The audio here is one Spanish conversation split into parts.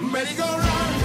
merry go run.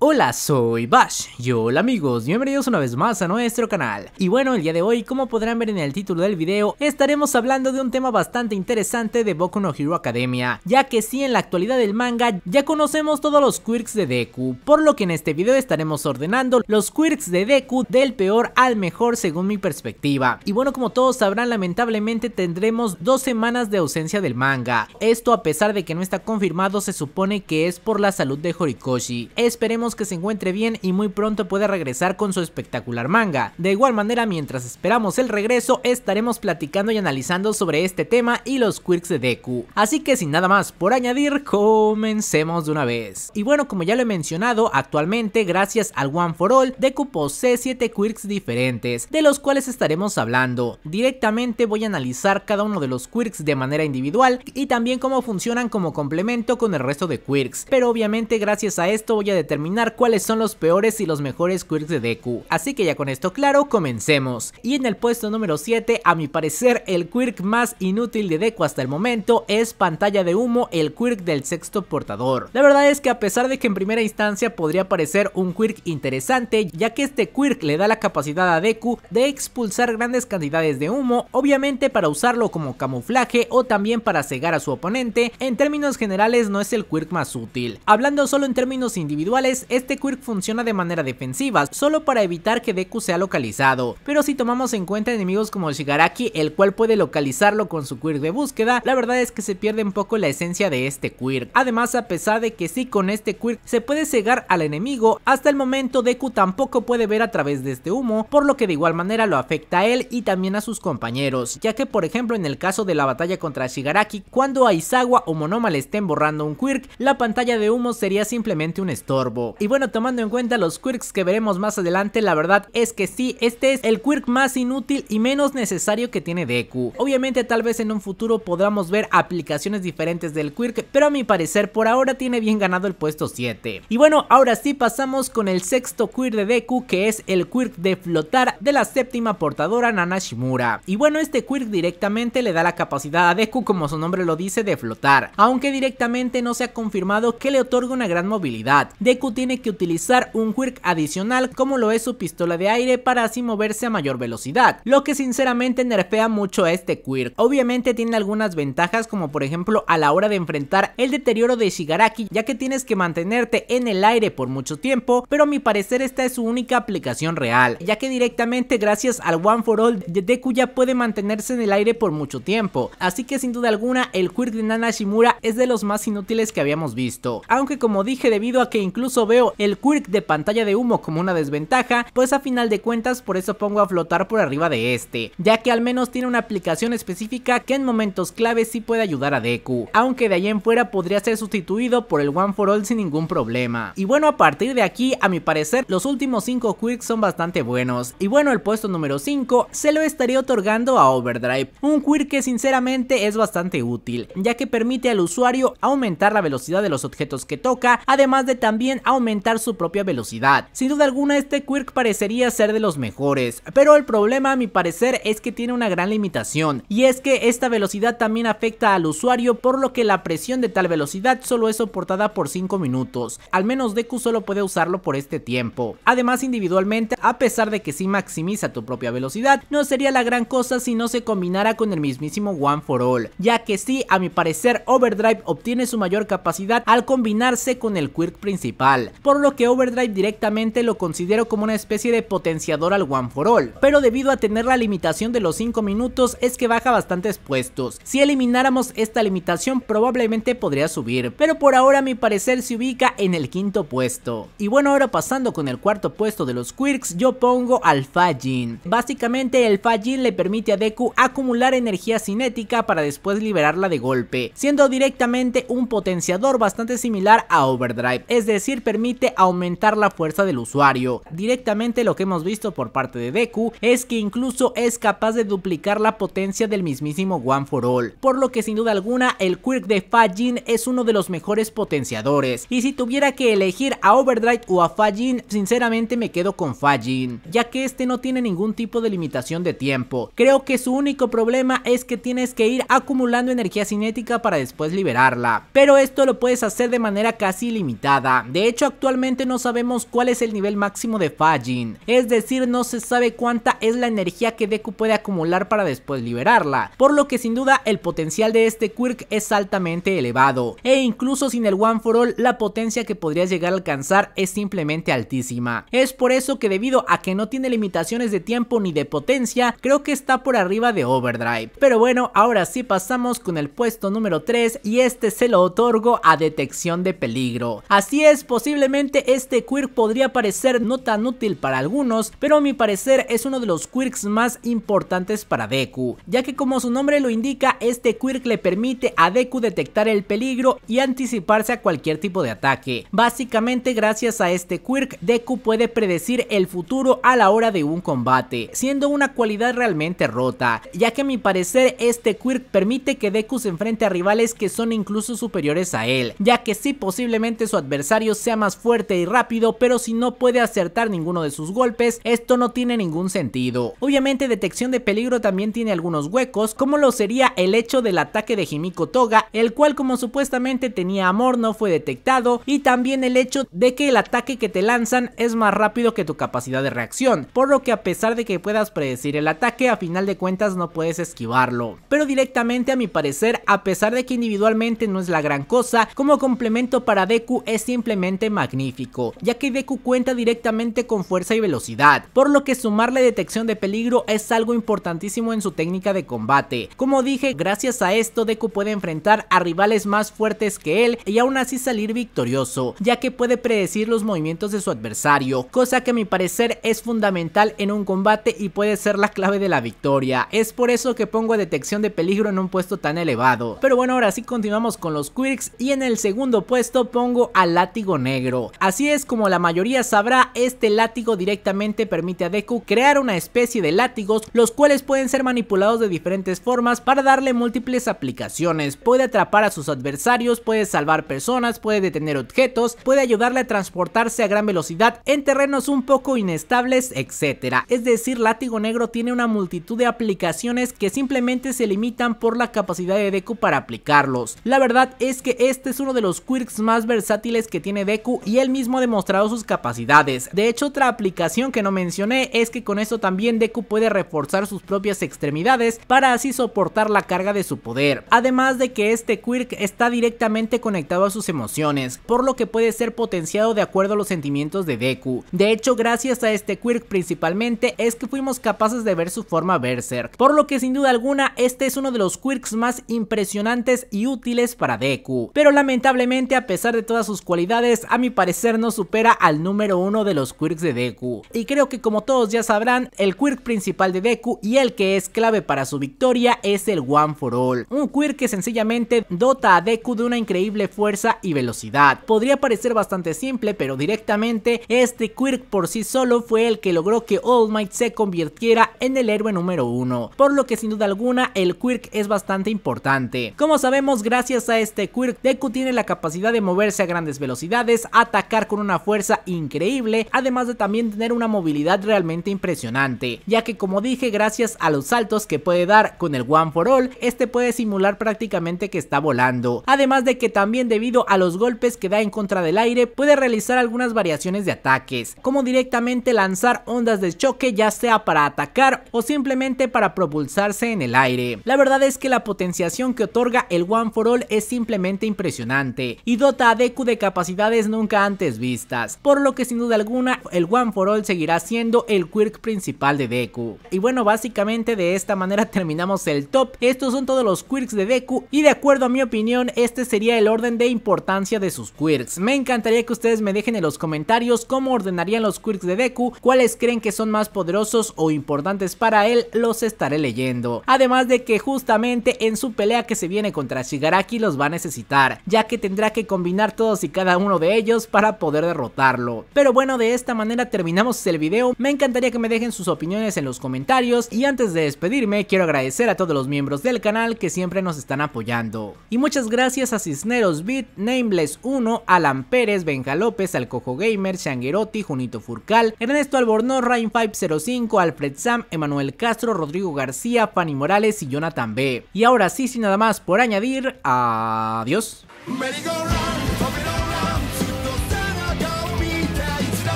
Hola, soy Bash y hola amigos, bienvenidos una vez más a nuestro canal. Y bueno, el día de hoy, como podrán ver en el título del video, estaremos hablando de un tema bastante interesante de Boku no Hero Academia, ya que si en la actualidad del manga ya conocemos todos los quirks de Deku, por lo que en este video estaremos ordenando los quirks de Deku del peor al mejor según mi perspectiva. Y bueno, como todos sabrán, lamentablemente tendremos dos semanas de ausencia del manga. Esto a pesar de que no está confirmado, se supone que es por la salud de Horikoshi. Esperemos que se encuentre bien y muy pronto puede regresar con su espectacular manga. De igual manera, mientras esperamos el regreso, estaremos platicando y analizando sobre este tema y los quirks de Deku. Así que sin nada más por añadir, comencemos de una vez. Y bueno, como ya lo he mencionado, actualmente gracias al One for All, Deku posee 7 quirks diferentes, de los cuales estaremos hablando. Directamente voy a analizar cada uno de los quirks de manera individual y también cómo funcionan como complemento con el resto de quirks, pero obviamente gracias a esto voy a determinar cuáles son los peores y los mejores quirks de Deku, así que ya con esto claro, comencemos. Y en el puesto número 7, a mi parecer el quirk más inútil de Deku hasta el momento es Pantalla de Humo, el quirk del sexto portador. La verdad es que a pesar de que en primera instancia podría parecer un quirk interesante, ya que este quirk le da la capacidad a Deku de expulsar grandes cantidades de humo, obviamente para usarlo como camuflaje o también para cegar a su oponente, en términos generales no es el quirk más útil. Hablando solo en términos individuales, este Quirk funciona de manera defensiva, solo para evitar que Deku sea localizado. Pero si tomamos en cuenta enemigos como Shigaraki, el cual puede localizarlo con su Quirk de búsqueda, la verdad es que se pierde un poco la esencia de este Quirk. Además, a pesar de que sí con este Quirk se puede cegar al enemigo, hasta el momento Deku tampoco puede ver a través de este humo, por lo que de igual manera lo afecta a él y también a sus compañeros, ya que por ejemplo en el caso de la batalla contra Shigaraki, cuando Aizawa o Monoma le estén borrando un Quirk, la pantalla de humo sería simplemente un estorbo. Y bueno, tomando en cuenta los quirks que veremos más adelante, la verdad es que sí, este es el quirk más inútil y menos necesario que tiene Deku. Obviamente tal vez en un futuro podamos ver aplicaciones diferentes del quirk, pero a mi parecer por ahora tiene bien ganado el puesto 7. Y bueno, ahora sí pasamos con el sexto quirk de Deku que es el quirk de flotar de la séptima portadora Shimura. Y bueno, este quirk directamente le da la capacidad a Deku como su nombre lo dice de flotar, aunque directamente no se ha confirmado que le otorga una gran movilidad. Deku tiene que utilizar un quirk adicional como lo es su pistola de aire para así moverse a mayor velocidad, lo que sinceramente nerfea mucho a este quirk. Obviamente tiene algunas ventajas como por ejemplo a la hora de enfrentar el deterioro de Shigaraki ya que tienes que mantenerte en el aire por mucho tiempo, pero a mi parecer esta es su única aplicación real, ya que directamente gracias al One for All de Deku ya puede mantenerse en el aire por mucho tiempo, así que sin duda alguna el quirk de Nana Shimura es de los más inútiles que habíamos visto, aunque como dije debido a que incluso veo el quirk de pantalla de humo como una desventaja, pues a final de cuentas por eso pongo a flotar por arriba de este, ya que al menos tiene una aplicación específica que en momentos clave sí puede ayudar a Deku, aunque de allí en fuera podría ser sustituido por el One for All sin ningún problema. Y bueno, a partir de aquí, a mi parecer, los últimos 5 quirks son bastante buenos, y bueno, el puesto número 5 se lo estaría otorgando a Overdrive, un quirk que sinceramente es bastante útil, ya que permite al usuario aumentar la velocidad de los objetos que toca, además de también aumentar su propia velocidad. Sin duda alguna este Quirk parecería ser de los mejores, pero el problema a mi parecer es que tiene una gran limitación y es que esta velocidad también afecta al usuario por lo que la presión de tal velocidad solo es soportada por 5 minutos, al menos Deku solo puede usarlo por este tiempo. Además individualmente, a pesar de que sí maximiza tu propia velocidad, no sería la gran cosa si no se combinara con el mismísimo One for All, ya que sí, a mi parecer Overdrive obtiene su mayor capacidad al combinarse con el Quirk principal por lo que Overdrive directamente lo considero como una especie de potenciador al One for All, pero debido a tener la limitación de los 5 minutos es que baja bastantes puestos. Si elimináramos esta limitación probablemente podría subir, pero por ahora a mi parecer se ubica en el quinto puesto. Y bueno, ahora pasando con el cuarto puesto de los Quirks, yo pongo al Fajin. Básicamente el Fajin le permite a Deku acumular energía cinética para después liberarla de golpe, siendo directamente un potenciador bastante similar a Overdrive, es decir, permite permite aumentar la fuerza del usuario. Directamente lo que hemos visto por parte de Deku es que incluso es capaz de duplicar la potencia del mismísimo One for All, por lo que sin duda alguna el Quirk de Fajin es uno de los mejores potenciadores, y si tuviera que elegir a Overdrive o a Fajin, sinceramente me quedo con Fajin, ya que este no tiene ningún tipo de limitación de tiempo. Creo que su único problema es que tienes que ir acumulando energía cinética para después liberarla, pero esto lo puedes hacer de manera casi ilimitada, De hecho actualmente no sabemos cuál es el nivel máximo de Fajin, es decir, no se sabe cuánta es la energía que Deku puede acumular para después liberarla, por lo que sin duda el potencial de este Quirk es altamente elevado, e incluso sin el One for All la potencia que podría llegar a alcanzar es simplemente altísima. Es por eso que debido a que no tiene limitaciones de tiempo ni de potencia, creo que está por arriba de Overdrive. Pero bueno, ahora sí pasamos con el puesto número 3 y este se lo otorgo a detección de peligro. Así es posible Posiblemente este quirk podría parecer no tan útil para algunos, pero a mi parecer es uno de los quirks más importantes para Deku, ya que como su nombre lo indica, este quirk le permite a Deku detectar el peligro y anticiparse a cualquier tipo de ataque. Básicamente gracias a este quirk, Deku puede predecir el futuro a la hora de un combate, siendo una cualidad realmente rota, ya que a mi parecer este quirk permite que Deku se enfrente a rivales que son incluso superiores a él, ya que si posiblemente su adversario sea más fuerte y rápido, pero si no puede acertar ninguno de sus golpes, esto no tiene ningún sentido. Obviamente detección de peligro también tiene algunos huecos, como lo sería el hecho del ataque de Himiko Toga, el cual como supuestamente tenía amor no fue detectado, y también el hecho de que el ataque que te lanzan es más rápido que tu capacidad de reacción, por lo que a pesar de que puedas predecir el ataque, a final de cuentas no puedes esquivarlo. Pero directamente a mi parecer, a pesar de que individualmente no es la gran cosa, como complemento para Deku es simplemente magnífico, ya que Deku cuenta directamente con fuerza y velocidad, por lo que sumarle detección de peligro es algo importantísimo en su técnica de combate. Como dije, gracias a esto Deku puede enfrentar a rivales más fuertes que él y aún así salir victorioso, ya que puede predecir los movimientos de su adversario, cosa que a mi parecer es fundamental en un combate y puede ser la clave de la victoria. Es por eso que pongo detección de peligro en un puesto tan elevado. Pero bueno, ahora sí continuamos con los quirks y en el segundo puesto pongo al látigo negro Así es como la mayoría sabrá, este látigo directamente permite a Deku crear una especie de látigos, los cuales pueden ser manipulados de diferentes formas para darle múltiples aplicaciones. Puede atrapar a sus adversarios, puede salvar personas, puede detener objetos, puede ayudarle a transportarse a gran velocidad en terrenos un poco inestables, etc. Es decir, látigo negro tiene una multitud de aplicaciones que simplemente se limitan por la capacidad de Deku para aplicarlos. La verdad es que este es uno de los quirks más versátiles que tiene Deku y él mismo ha demostrado sus capacidades. De hecho, otra aplicación que no mencioné es que con esto también Deku puede reforzar sus propias extremidades para así soportar la carga de su poder. Además de que este Quirk está directamente conectado a sus emociones, por lo que puede ser potenciado de acuerdo a los sentimientos de Deku. De hecho, gracias a este Quirk principalmente es que fuimos capaces de ver su forma Berserk, por lo que sin duda alguna este es uno de los Quirks más impresionantes y útiles para Deku. Pero lamentablemente a pesar de todas sus cualidades, a mi parecer no supera al número uno de los quirks de Deku. Y creo que como todos ya sabrán, el quirk principal de Deku y el que es clave para su victoria es el One for All. Un quirk que sencillamente dota a Deku de una increíble fuerza y velocidad. Podría parecer bastante simple, pero directamente este quirk por sí solo fue el que logró que All Might se convirtiera en el héroe número uno. Por lo que sin duda alguna el quirk es bastante importante. Como sabemos, gracias a este quirk, Deku tiene la capacidad de moverse a grandes velocidades atacar con una fuerza increíble, además de también tener una movilidad realmente impresionante, ya que como dije gracias a los saltos que puede dar con el One for All, este puede simular prácticamente que está volando, además de que también debido a los golpes que da en contra del aire puede realizar algunas variaciones de ataques, como directamente lanzar ondas de choque ya sea para atacar o simplemente para propulsarse en el aire. La verdad es que la potenciación que otorga el One for All es simplemente impresionante y dota a Deku de capacidades no nunca antes vistas, por lo que sin duda alguna el One for All seguirá siendo el quirk principal de Deku. Y bueno, básicamente de esta manera terminamos el top, estos son todos los quirks de Deku y de acuerdo a mi opinión este sería el orden de importancia de sus quirks. Me encantaría que ustedes me dejen en los comentarios cómo ordenarían los quirks de Deku, cuáles creen que son más poderosos o importantes para él, los estaré leyendo. Además de que justamente en su pelea que se viene contra Shigaraki los va a necesitar, ya que tendrá que combinar todos y cada uno de ellos para poder derrotarlo. Pero bueno, de esta manera terminamos el video. Me encantaría que me dejen sus opiniones en los comentarios. Y antes de despedirme, quiero agradecer a todos los miembros del canal que siempre nos están apoyando. Y muchas gracias a Cisneros Beat, Nameless 1, Alan Pérez, Benja López, Alcojo Gamer, Shanguerotti, Junito Furcal, Ernesto Albornoz, Rain505, Alfred Sam, Emanuel Castro, Rodrigo García, Fanny Morales y Jonathan B. Y ahora sí, sin nada más por añadir, adiós.